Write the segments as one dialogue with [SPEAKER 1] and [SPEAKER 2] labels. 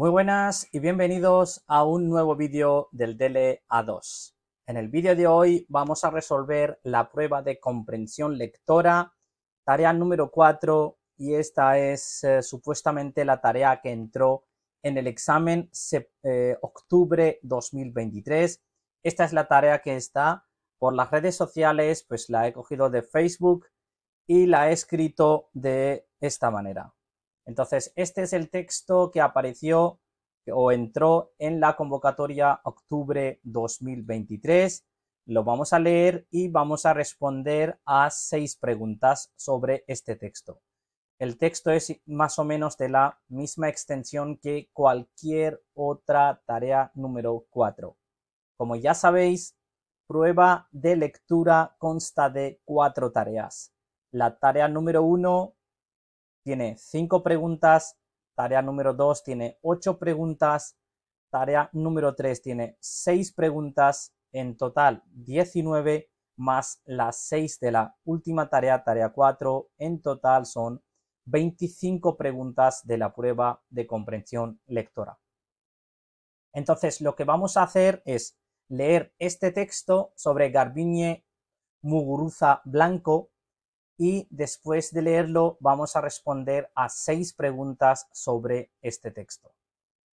[SPEAKER 1] Muy buenas y bienvenidos a un nuevo vídeo del dla A2. En el vídeo de hoy vamos a resolver la prueba de comprensión lectora, tarea número 4, y esta es eh, supuestamente la tarea que entró en el examen eh, octubre 2023. Esta es la tarea que está por las redes sociales, pues la he cogido de Facebook y la he escrito de esta manera. Entonces, este es el texto que apareció o entró en la convocatoria octubre 2023. Lo vamos a leer y vamos a responder a seis preguntas sobre este texto. El texto es más o menos de la misma extensión que cualquier otra tarea número 4. Como ya sabéis, prueba de lectura consta de cuatro tareas. La tarea número uno tiene cinco preguntas, tarea número 2 tiene ocho preguntas, tarea número 3 tiene seis preguntas, en total 19 más las 6 de la última tarea, tarea 4, en total son 25 preguntas de la prueba de comprensión lectora. Entonces, lo que vamos a hacer es leer este texto sobre Garbiñe Muguruza Blanco y después de leerlo vamos a responder a seis preguntas sobre este texto.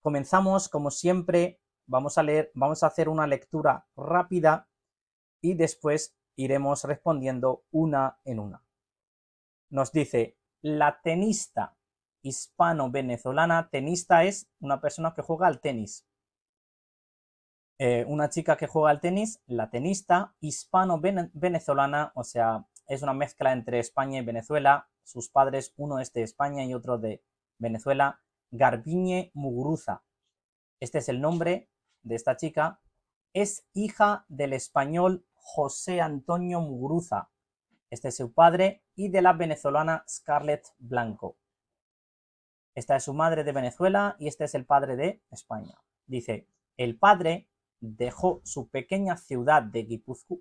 [SPEAKER 1] Comenzamos, como siempre, vamos a leer, vamos a hacer una lectura rápida y después iremos respondiendo una en una. Nos dice, la tenista hispano-venezolana, tenista es una persona que juega al tenis. Eh, una chica que juega al tenis, la tenista hispano-venezolana, o sea, es una mezcla entre España y Venezuela. Sus padres, uno es de España y otro de Venezuela. Garbiñe Muguruza. Este es el nombre de esta chica. Es hija del español José Antonio Muguruza. Este es su padre y de la venezolana Scarlett Blanco. Esta es su madre de Venezuela y este es el padre de España. Dice, el padre dejó su pequeña ciudad de,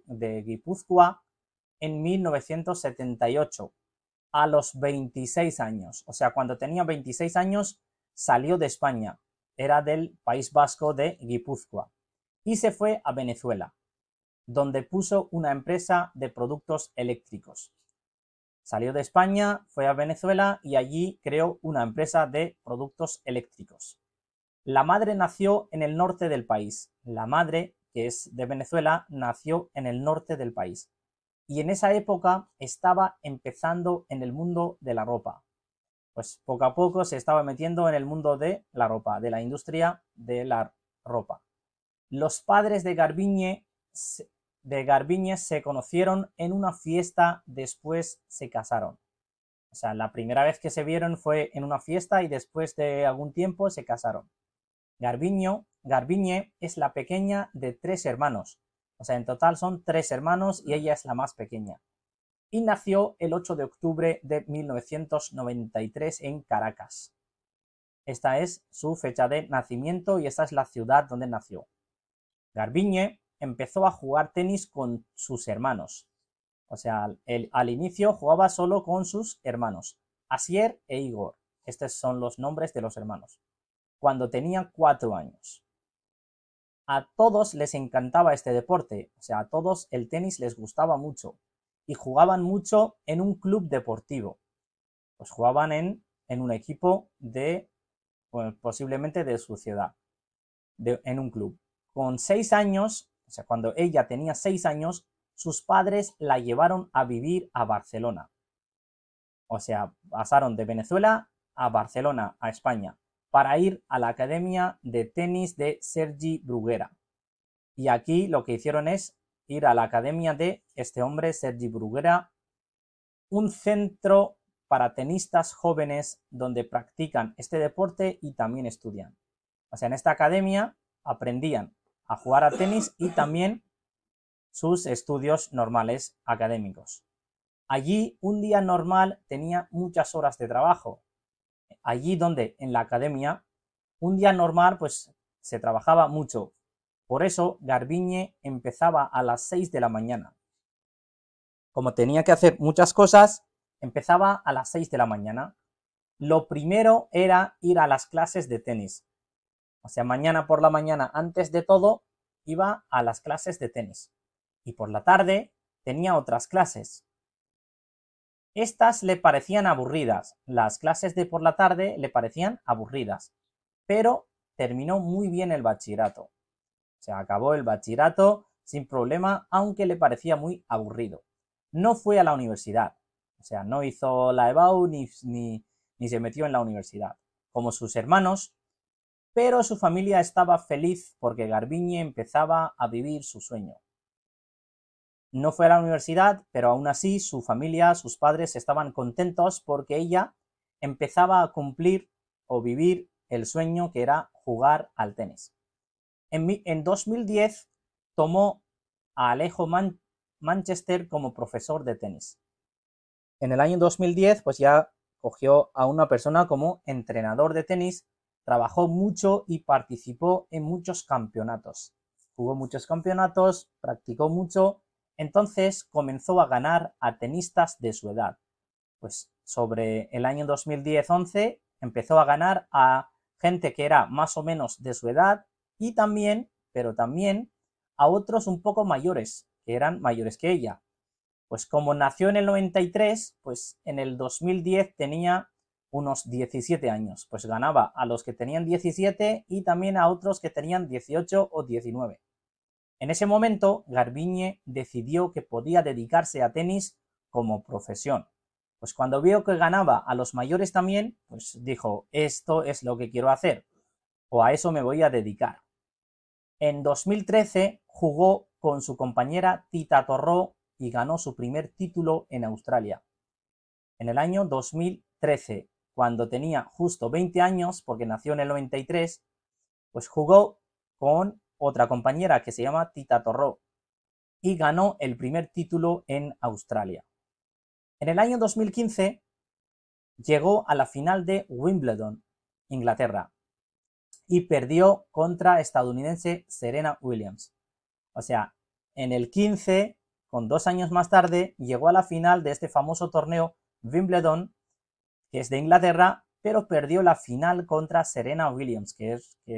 [SPEAKER 1] de Guipúzcoa en 1978, a los 26 años. O sea, cuando tenía 26 años salió de España, era del País Vasco de Guipúzcoa, y se fue a Venezuela, donde puso una empresa de productos eléctricos. Salió de España, fue a Venezuela y allí creó una empresa de productos eléctricos. La madre nació en el norte del país. La madre, que es de Venezuela, nació en el norte del país y en esa época estaba empezando en el mundo de la ropa. Pues poco a poco se estaba metiendo en el mundo de la ropa, de la industria de la ropa. Los padres de Garbiñe, de Garbiñe se conocieron en una fiesta, después se casaron. O sea, la primera vez que se vieron fue en una fiesta y después de algún tiempo se casaron. Garbiño, Garbiñe es la pequeña de tres hermanos, o sea, en total son tres hermanos y ella es la más pequeña. Y nació el 8 de octubre de 1993 en Caracas. Esta es su fecha de nacimiento y esta es la ciudad donde nació. Garbiñe empezó a jugar tenis con sus hermanos. O sea, al inicio jugaba solo con sus hermanos, Asier e Igor. Estos son los nombres de los hermanos. Cuando tenía cuatro años a todos les encantaba este deporte, o sea, a todos el tenis les gustaba mucho y jugaban mucho en un club deportivo. Pues jugaban en, en un equipo de, posiblemente de su ciudad, en un club. Con seis años, o sea, cuando ella tenía seis años, sus padres la llevaron a vivir a Barcelona. O sea, pasaron de Venezuela a Barcelona, a España para ir a la Academia de Tenis de Sergi Bruguera. Y aquí lo que hicieron es ir a la Academia de este hombre, Sergi Bruguera, un centro para tenistas jóvenes donde practican este deporte y también estudian. O sea, en esta academia aprendían a jugar a tenis y también sus estudios normales académicos. Allí un día normal tenía muchas horas de trabajo, allí donde en la academia un día normal pues se trabajaba mucho. Por eso Garbiñe empezaba a las 6 de la mañana. Como tenía que hacer muchas cosas, empezaba a las 6 de la mañana. Lo primero era ir a las clases de tenis. O sea, mañana por la mañana, antes de todo, iba a las clases de tenis. Y por la tarde tenía otras clases. Estas le parecían aburridas, las clases de por la tarde le parecían aburridas, pero terminó muy bien el bachillerato. Se acabó el bachillerato sin problema, aunque le parecía muy aburrido. No fue a la universidad, o sea, no hizo la EBAU ni, ni, se metió en la universidad, como sus hermanos, pero su familia estaba feliz porque Garbiñe empezaba a vivir su sueño. No fue a la universidad, pero aún así su familia, sus padres estaban contentos porque ella empezaba a cumplir o vivir el sueño que era jugar al tenis. En, 2010 tomó a Alejo Manchester como profesor de tenis. En el año 2010 pues ya cogió a una persona como entrenador de tenis, trabajó mucho y participó en muchos campeonatos. Jugó muchos campeonatos, practicó mucho entonces comenzó a ganar a tenistas de su edad. Pues sobre el año 2010-11 empezó a ganar a gente que era más o menos de su edad y también, pero también, a otros un poco mayores, que eran mayores que ella. Pues como nació en el 93, pues en el 2010 tenía unos 17 años, pues ganaba a los que tenían 17 y también a otros que tenían 18 o 19. En ese momento, Garbiñe decidió que podía dedicarse a tenis como profesión. Pues cuando vio que ganaba a los mayores también, pues dijo, esto es lo que quiero hacer, o a eso me voy a dedicar. En 2013 jugó con su compañera Tita Torró y ganó su primer título en Australia. En el año 2013, cuando tenía justo 20 años, porque nació en el 93, pues jugó con otra compañera que se llama Tita Torró y ganó el primer título en Australia. En el año 2015 llegó a la final de Wimbledon, Inglaterra, y perdió contra estadounidense Serena Williams. O sea, en el 15, con dos años más tarde, llegó a la final de este famoso torneo Wimbledon, que es de Inglaterra, pero perdió la final contra Serena Williams, que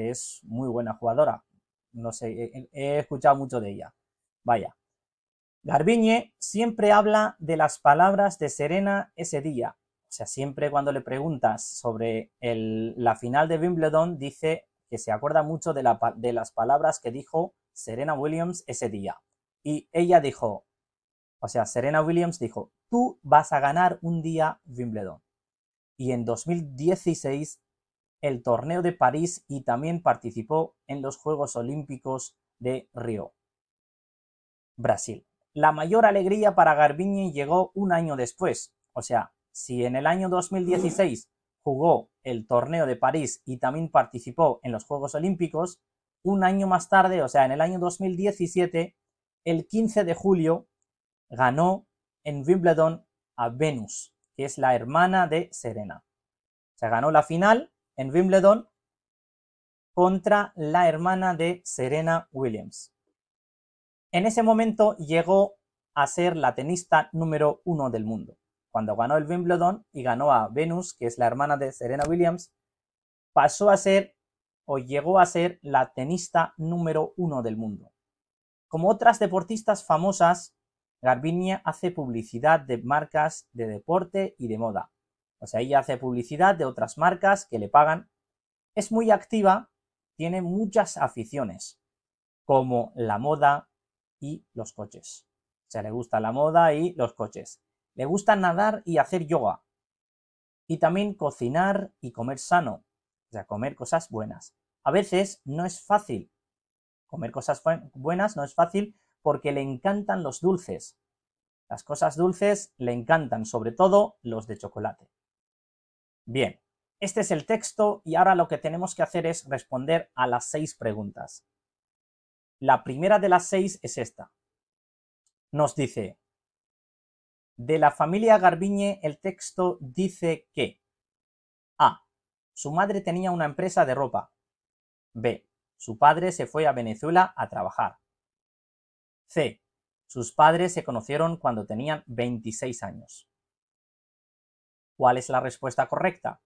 [SPEAKER 1] es muy buena jugadora no sé, he, escuchado mucho de ella. Vaya. Garbiñe siempre habla de las palabras de Serena ese día. O sea, siempre cuando le preguntas sobre la final de Wimbledon, dice que se acuerda mucho de, de las palabras que dijo Serena Williams ese día. Y ella dijo, o sea, Serena Williams dijo, tú vas a ganar un día Wimbledon. Y en 2016 el Torneo de París y también participó en los Juegos Olímpicos de Río, Brasil. La mayor alegría para Garbiñe llegó un año después, o sea, si en el año 2016 jugó el torneo de París y también participó en los Juegos Olímpicos, un año más tarde, o sea, en el año 2017, el 15 de julio, ganó en Wimbledon a Venus, que es la hermana de Serena. Se ganó la final en Wimbledon contra la hermana de Serena Williams. En ese momento llegó a ser la tenista número uno del mundo. Cuando ganó el Wimbledon y ganó a Venus, que es la hermana de Serena Williams, pasó a ser o llegó a ser la tenista número uno del mundo. Como otras deportistas famosas, Garbiñe hace publicidad de marcas de deporte y de moda. O sea, ella hace publicidad de otras marcas que le pagan. Es muy activa, tiene muchas aficiones, como la moda y los coches. O sea, le gusta la moda y los coches. Le gusta nadar y hacer yoga. Y también cocinar y comer sano. O sea, comer cosas buenas. A veces no es fácil. Comer cosas buenas no es fácil porque le encantan los dulces. Las cosas dulces le encantan, sobre todo los de chocolate. Bien, este es el texto y ahora lo que tenemos que hacer es responder a las seis preguntas. La primera de las seis es esta. Nos dice, de la familia Garbiñe el texto dice que A. Su madre tenía una empresa de ropa. B. Su padre se fue a Venezuela a trabajar. C. Sus padres se conocieron cuando tenían 26 años. ¿Cuál es la respuesta correcta?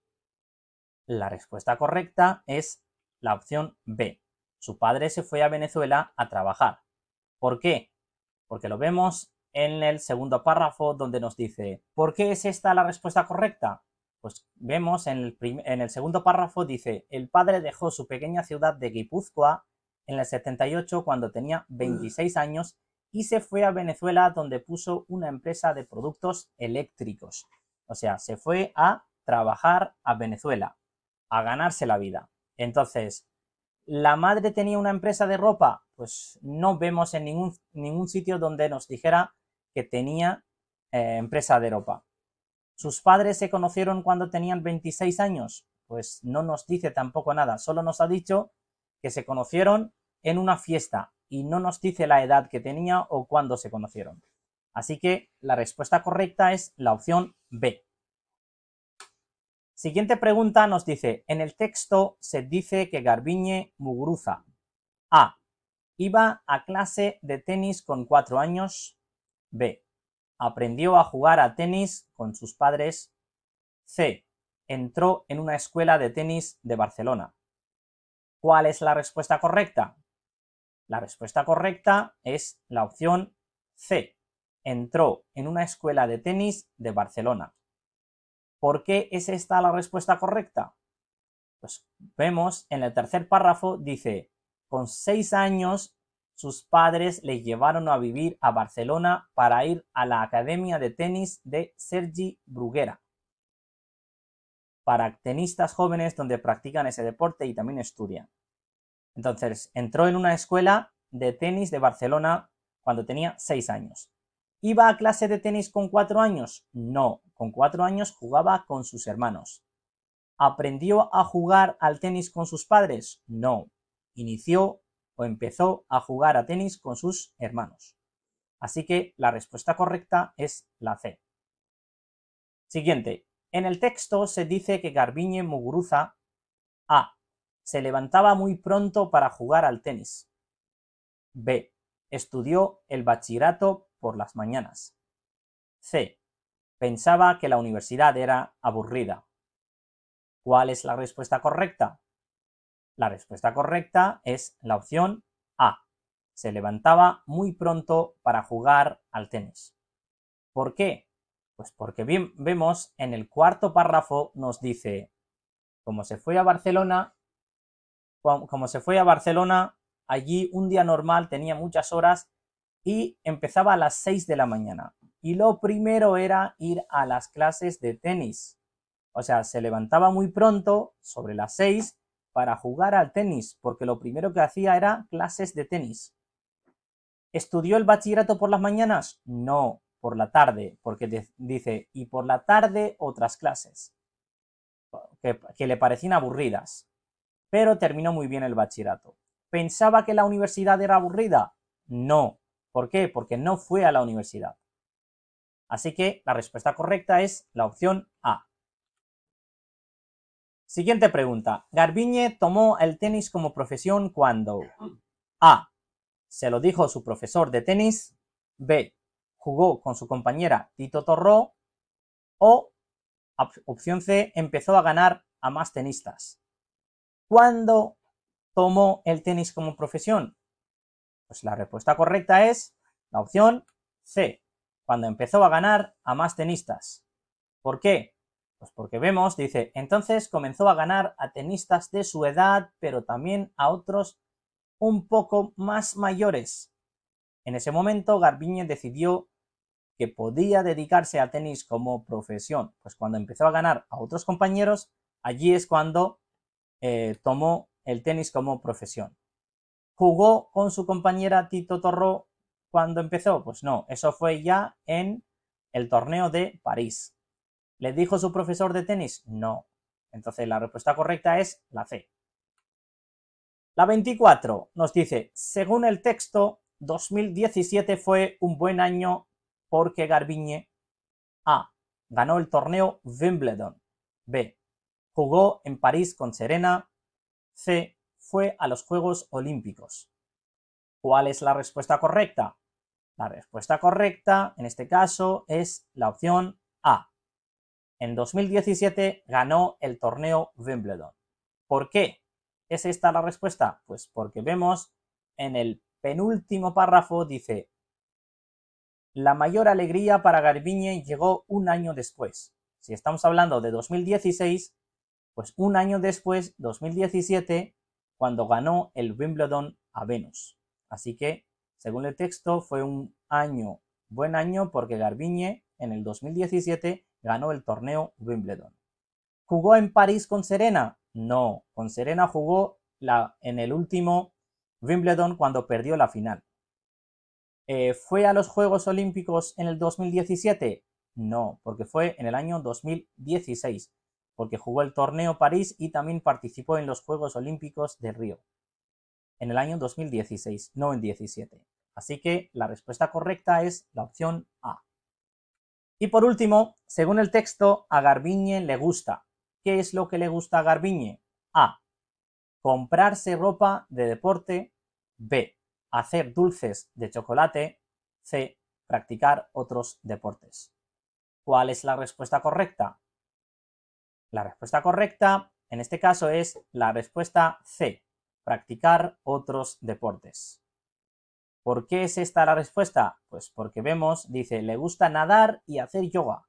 [SPEAKER 1] La respuesta correcta es la opción B. Su padre se fue a Venezuela a trabajar. ¿Por qué? Porque lo vemos en el segundo párrafo donde nos dice, ¿por qué es esta la respuesta correcta? Pues vemos en el, segundo párrafo dice, el padre dejó su pequeña ciudad de Guipúzcoa en el 78 cuando tenía 26 años y se fue a Venezuela donde puso una empresa de productos eléctricos. O sea, se fue a trabajar a Venezuela, a ganarse la vida. Entonces, ¿la madre tenía una empresa de ropa? Pues no vemos en ningún, ningún sitio donde nos dijera que tenía eh, empresa de ropa. ¿Sus padres se conocieron cuando tenían 26 años? Pues no nos dice tampoco nada, solo nos ha dicho que se conocieron en una fiesta y no nos dice la edad que tenía o cuándo se conocieron. Así que la respuesta correcta es la opción B. Siguiente pregunta nos dice, en el texto se dice que Garbiñe Muguruza A. Iba a clase de tenis con cuatro años. B. Aprendió a jugar a tenis con sus padres. C. Entró en una escuela de tenis de Barcelona. ¿Cuál es la respuesta correcta? La respuesta correcta es la opción C entró en una escuela de tenis de Barcelona. ¿Por qué es esta la respuesta correcta? Pues vemos en el tercer párrafo dice, con seis años sus padres le llevaron a vivir a Barcelona para ir a la Academia de Tenis de Sergi Bruguera. Para tenistas jóvenes donde practican ese deporte y también estudian. Entonces, entró en una escuela de tenis de Barcelona cuando tenía seis años. ¿Iba a clase de tenis con cuatro años? No, con cuatro años jugaba con sus hermanos. ¿Aprendió a jugar al tenis con sus padres? No, inició o empezó a jugar a tenis con sus hermanos. Así que la respuesta correcta es la C. Siguiente. En el texto se dice que Garbiñe Muguruza A. Se levantaba muy pronto para jugar al tenis. B. Estudió el bachillerato por las mañanas. C. Pensaba que la universidad era aburrida. ¿Cuál es la respuesta correcta? La respuesta correcta es la opción A. Se levantaba muy pronto para jugar al tenis. ¿Por qué? Pues porque bien vemos en el cuarto párrafo nos dice, como se fue a Barcelona, como se fue a Barcelona, allí un día normal tenía muchas horas y empezaba a las 6 de la mañana. Y lo primero era ir a las clases de tenis. O sea, se levantaba muy pronto, sobre las 6, para jugar al tenis, porque lo primero que hacía era clases de tenis. ¿Estudió el bachillerato por las mañanas? No, por la tarde, porque dice, y por la tarde otras clases, que, que le parecían aburridas. Pero terminó muy bien el bachillerato. ¿Pensaba que la universidad era aburrida? No, ¿Por qué? Porque no fue a la universidad. Así que la respuesta correcta es la opción A. Siguiente pregunta. Garbiñe tomó el tenis como profesión cuando A. Se lo dijo su profesor de tenis. B. Jugó con su compañera Tito Torró. O opción C. Empezó a ganar a más tenistas. ¿Cuándo tomó el tenis como profesión? Pues la respuesta correcta es la opción C, cuando empezó a ganar a más tenistas. ¿Por qué? Pues porque vemos, dice, entonces comenzó a ganar a tenistas de su edad, pero también a otros un poco más mayores. En ese momento, Garbiñe decidió que podía dedicarse a tenis como profesión. Pues cuando empezó a ganar a otros compañeros, allí es cuando eh, tomó el tenis como profesión. ¿Jugó con su compañera Tito Torró cuando empezó? Pues no, eso fue ya en el torneo de París. ¿Le dijo su profesor de tenis? No. Entonces la respuesta correcta es la C. La 24 nos dice, según el texto, 2017 fue un buen año porque Garbiñe A. Ganó el torneo Wimbledon. B. Jugó en París con Serena. C fue a los Juegos Olímpicos. ¿Cuál es la respuesta correcta? La respuesta correcta, en este caso, es la opción A. En 2017 ganó el torneo Wimbledon. ¿Por qué? ¿Es esta la respuesta? Pues porque vemos en el penúltimo párrafo dice, la mayor alegría para Garbiñe llegó un año después. Si estamos hablando de 2016, pues un año después, 2017, cuando ganó el Wimbledon a Venus. Así que, según el texto, fue un año, buen año, porque Garbiñe en el 2017 ganó el torneo Wimbledon. ¿Jugó en París con Serena? No, con Serena jugó la, en el último Wimbledon cuando perdió la final. Eh, ¿Fue a los Juegos Olímpicos en el 2017? No, porque fue en el año 2016 porque jugó el torneo París y también participó en los Juegos Olímpicos de Río en el año 2016, no en 17. Así que la respuesta correcta es la opción A. Y por último, según el texto, a Garbiñe le gusta. ¿Qué es lo que le gusta a Garbiñe? A. Comprarse ropa de deporte. B. Hacer dulces de chocolate. C. Practicar otros deportes. ¿Cuál es la respuesta correcta? La respuesta correcta en este caso es la respuesta C, practicar otros deportes. ¿Por qué es esta la respuesta? Pues porque vemos, dice, le gusta nadar y hacer yoga.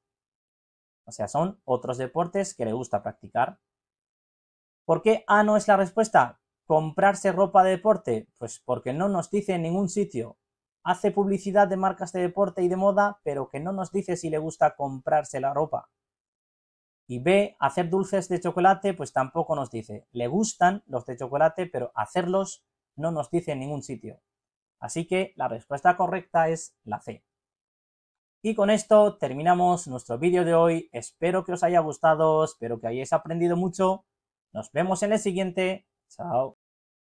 [SPEAKER 1] O sea, son otros deportes que le gusta practicar. ¿Por qué A no es la respuesta? ¿Comprarse ropa de deporte? Pues porque no nos dice en ningún sitio. Hace publicidad de marcas de deporte y de moda, pero que no nos dice si le gusta comprarse la ropa. Y B, hacer dulces de chocolate, pues tampoco nos dice. Le gustan los de chocolate, pero hacerlos no nos dice en ningún sitio. Así que la respuesta correcta es la C. Y con esto terminamos nuestro vídeo de hoy. Espero que os haya gustado, espero que hayáis aprendido mucho. Nos vemos en el siguiente. Chao.